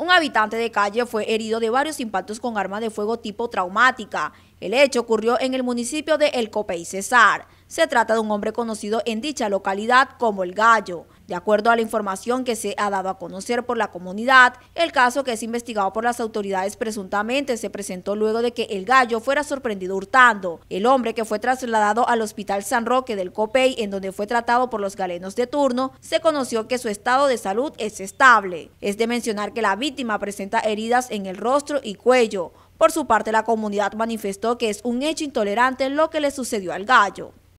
Un habitante de calle fue herido de varios impactos con arma de fuego tipo traumática. El hecho ocurrió en el municipio de El Copey Cesar. Se trata de un hombre conocido en dicha localidad como El Gallo. De acuerdo a la información que se ha dado a conocer por la comunidad, el caso que es investigado por las autoridades presuntamente se presentó luego de que el gallo fuera sorprendido hurtando. El hombre que fue trasladado al Hospital San Roque del Copey, en donde fue tratado por los galenos de turno, se conoció que su estado de salud es estable. Es de mencionar que la víctima presenta heridas en el rostro y cuello. Por su parte, la comunidad manifestó que es un hecho intolerante lo que le sucedió al gallo.